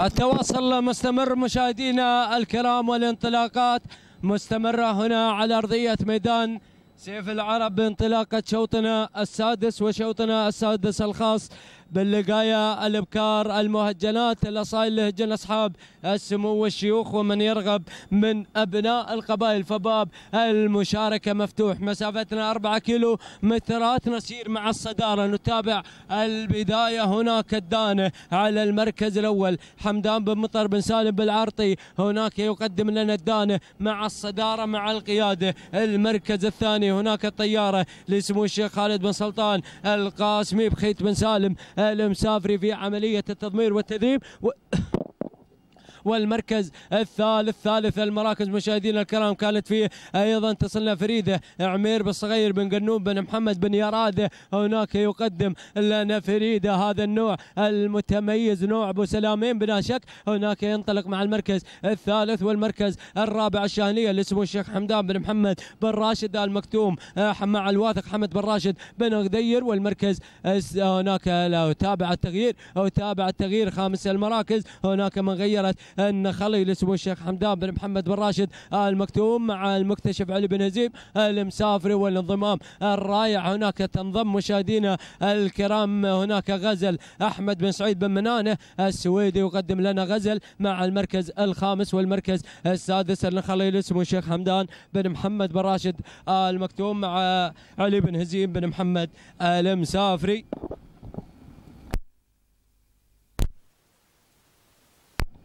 التواصل مستمر مشاهدينا الكرام والانطلاقات مستمرة هنا على أرضية ميدان سيف العرب بانطلاقة شوطنا السادس وشوطنا السادس الخاص باللقايا الابكار المهجنات اللي صاير لهجن اصحاب السمو والشيوخ ومن يرغب من ابناء القبائل فباب المشاركه مفتوح مسافتنا 4 كيلو مترات نسير مع الصداره نتابع البدايه هناك الدانه على المركز الاول حمدان بن مطر بن سالم بالعرطي هناك يقدم لنا الدانه مع الصداره مع القياده المركز الثاني هناك الطياره لسمو الشيخ خالد بن سلطان القاسمي بخيت بن سالم المسافري في عملية التضمير والتدريب و... والمركز الثالث ثالث المراكز مشاهدينا الكرام كانت فيه ايضا تصلنا فريده عمير بن صغير بن قنوب بن محمد بن يراده هناك يقدم لنا فريده هذا النوع المتميز نوع ابو سلامين بلا شك هناك ينطلق مع المركز الثالث والمركز الرابع الشاهنيه اللي اسمه الشيخ حمدان بن محمد بن راشد المكتوم آه، مع الواثق حمد بن راشد بن غدير والمركز هناك تابع التغيير او تابع التغيير خامس المراكز هناك من غيرت النخلي لسمو الشيخ حمدان بن محمد بن راشد آه، المكتوم مع المكتشف علي بن هزيم آه، المسافري والانضمام آه، الرائع هناك تنضم مشاهدينا الكرام هناك غزل احمد بن سعيد بن منانه السويدي يقدم لنا غزل مع المركز الخامس والمركز السادس النخلي لسمو الشيخ حمدان بن محمد بن راشد المكتوم مع علي بن هزيم بن محمد المسافري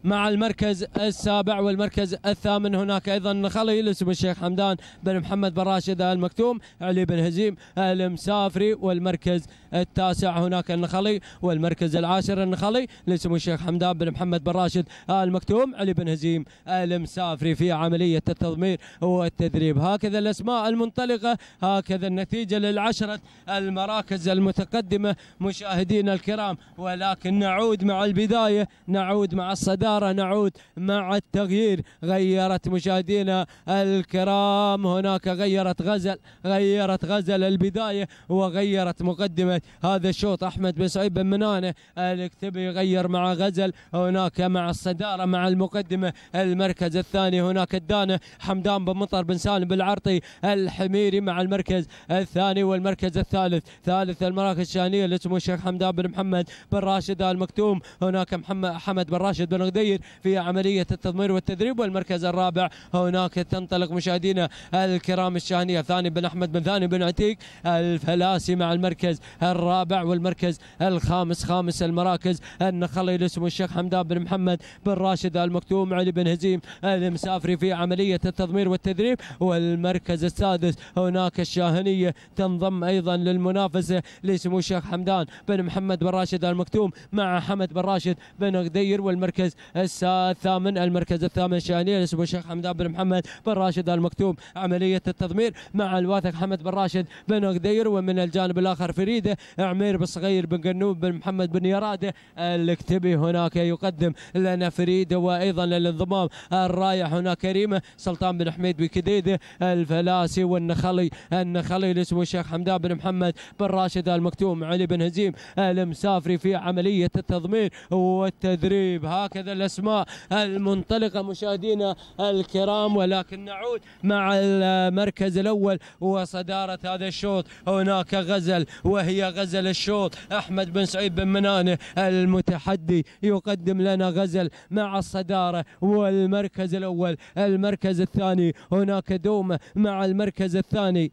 مع المركز السابع والمركز الثامن هناك ايضا خليل بن الشيخ حمدان بن محمد بن راشد المكتوم علي بن هزيم المسافري والمركز التاسع هناك النخلي والمركز العاشر النخلي لسمو الشيخ حمدان بن محمد بن راشد المكتوم علي بن هزيم المسافري في عمليه التضمير والتدريب هكذا الاسماء المنطلقه هكذا النتيجه للعشره المراكز المتقدمه مشاهدينا الكرام ولكن نعود مع البدايه نعود مع الصدى إشارة نعود مع التغيير غيرت مشاهدينا الكرام هناك غيرت غزل غيرت غزل البداية وغيرت مقدمة هذا الشوط أحمد بن سعيد بن منانة الكتبي غير مع غزل هناك مع الصدارة مع المقدمة المركز الثاني هناك الدانة حمدان بن مطر بن سالم بالعرطي الحميري مع المركز الثاني والمركز الثالث ثالث المراكز الشانية لسمو الشيخ حمدان بن محمد بن راشد آل مكتوم هناك محمد حمد بن راشد بن غدير الجزائر في عملية التضمير والتدريب والمركز الرابع هناك تنطلق مشاهدينا الكرام الشاهنية ثاني بن أحمد بن ثاني بن عتيق الفلاسي مع المركز الرابع والمركز الخامس خامس المراكز النخلي لسمو الشيخ حمدان بن محمد بن راشد المكتوم علي بن هزيم المسافري في عملية التضمير والتدريب والمركز السادس هناك الشاهنية تنضم أيضا للمنافسة لسمو الشيخ حمدان بن محمد بن راشد المكتوم مع حمد بن راشد بن غدير والمركز الساعة الثامن المركز الثامن شانية لسمو الشيخ حمدان بن محمد بن راشد المكتوم عملية التضمير مع الواثق حمد بن راشد بن قدير ومن الجانب الآخر فريدة عمير بن صغير بن قنوب بن محمد بن يرادة الاكتبي هناك يقدم لنا فريدة وأيضا للانضمام الرايح هناك كريمة سلطان بن حميد بكديدة الفلاسي والنخلي النخلي لسمو الشيخ حمدان بن محمد بن راشد المكتوم علي بن هزيم المسافري في عملية التضمير والتدريب هكذا الاسماء المنطلقه مشاهدينا الكرام ولكن نعود مع المركز الاول وصداره هذا الشوط هناك غزل وهي غزل الشوط احمد بن سعيد بن منانه المتحدي يقدم لنا غزل مع الصداره والمركز الاول المركز الثاني هناك دومه مع المركز الثاني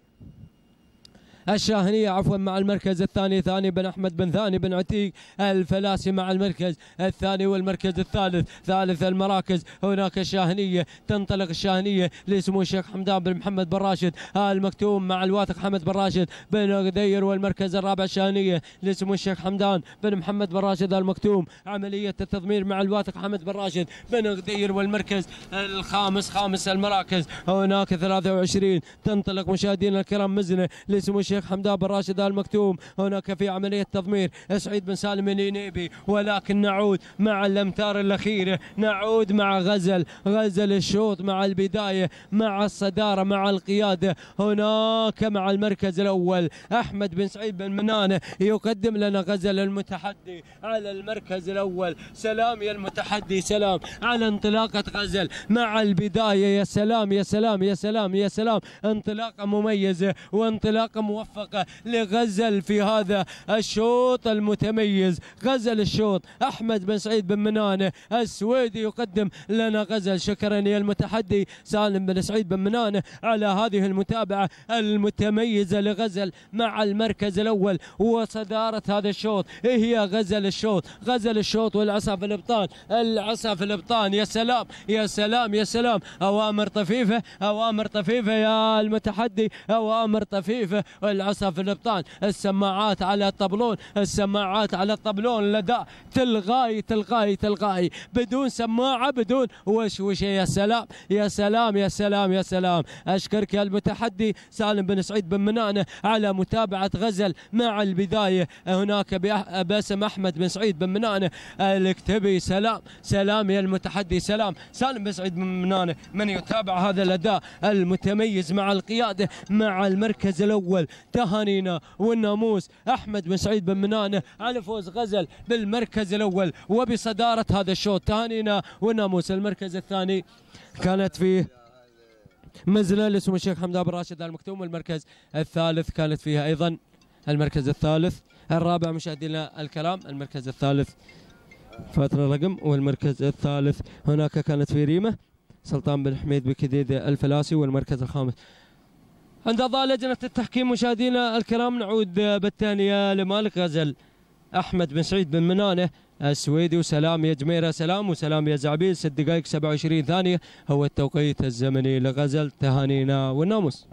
الشاهنية عفوا مع المركز الثاني ثاني بن أحمد بن ثاني بن عتيق الفلاسي مع المركز الثاني والمركز الثالث ثالث المراكز هناك الشاهنية تنطلق الشاهنية لسمو الشيخ حمدان بن محمد بن راشد المكتوم مع الواثق حمد بن راشد بن غدير والمركز الرابع الشاهنية لسمو الشيخ حمدان بن محمد بن راشد المكتوم عملية التضمير مع الواثق حمد بن راشد بن غدير والمركز الخامس خامس المراكز هناك 23 تنطلق مشاهدينا الكرام مزنة لسمو الشيخ الشيخ حمدان بن راشد ال مكتوم هناك في عمليه تضمير سعيد بن سالم الينيبي ولكن نعود مع الامتار الاخيره نعود مع غزل غزل الشوط مع البدايه مع الصداره مع القياده هناك مع المركز الاول احمد بن سعيد بن منانه يقدم لنا غزل المتحدي على المركز الاول سلام يا المتحدي سلام على انطلاقه غزل مع البدايه يا سلام يا سلام يا سلام يا سلام انطلاقه مميزه وانطلاقه موفقه موفقة لغزل في هذا الشوط المتميز غزل الشوط أحمد بن سعيد بن منانة السويدي يقدم لنا غزل شكرا يا المتحدي سالم بن سعيد بن منانة على هذه المتابعة المتميزة لغزل مع المركز الأول وصدارة هذا الشوط إيه هي غزل الشوط غزل الشوط والعصا في الإبطال العصا في الإبطال يا سلام يا سلام يا سلام اوامر طفيفه اوامر طفيفه يا المتحدي اوامر طفيفه العصا في الابطان السماعات على الطبلون السماعات على الطبلون لدى تلغاي تلغاي تلغاي بدون سماعه بدون وشوشه يا سلام يا سلام يا سلام يا سلام اشكرك يا المتحدي سالم بن سعيد بن منانه على متابعه غزل مع البدايه هناك باسم احمد بن سعيد بن منانه الكتبي سلام سلام يا المتحدي سلام سالم بن سعيد بن منانه من يتابع هذا الاداء المتميز مع القياده مع المركز الاول تهانينا والناموس احمد بن سعيد بن منانه على فوز غزل بالمركز الاول وبصداره هذا الشوط تهانينا والناموس المركز الثاني كانت فيه مزله لاسم الشيخ حمد بن راشد المكتوم والمركز الثالث كانت فيها ايضا المركز الثالث الرابع مشاهدينا الكرام المركز الثالث فترة رقم والمركز الثالث هناك كانت في ريمة سلطان بن حميد بكديد الفلاسي والمركز الخامس عند اعضاء لجنة التحكيم مشاهدينا الكرام نعود بالثانية لمالك غزل أحمد بن سعيد بن منانه السويدي وسلام يا جميرة سلام وسلام يا زعبيل ست دقائق 27 ثانية هو التوقيت الزمني لغزل تهانينا والناموس